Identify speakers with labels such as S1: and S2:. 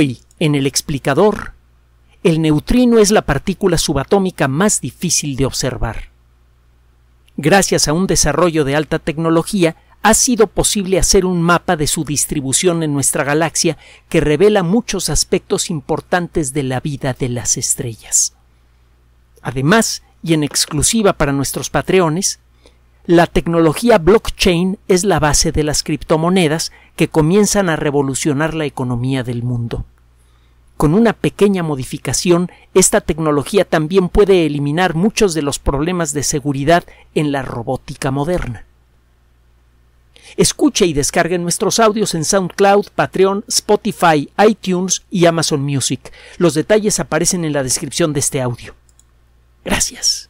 S1: Hoy, en el explicador, el neutrino es la partícula subatómica más difícil de observar. Gracias a un desarrollo de alta tecnología, ha sido posible hacer un mapa de su distribución en nuestra galaxia que revela muchos aspectos importantes de la vida de las estrellas. Además, y en exclusiva para nuestros patreones, la tecnología blockchain es la base de las criptomonedas que comienzan a revolucionar la economía del mundo. Con una pequeña modificación, esta tecnología también puede eliminar muchos de los problemas de seguridad en la robótica moderna. Escuche y descargue nuestros audios en SoundCloud, Patreon, Spotify, iTunes y Amazon Music. Los detalles aparecen en la descripción de este audio. Gracias.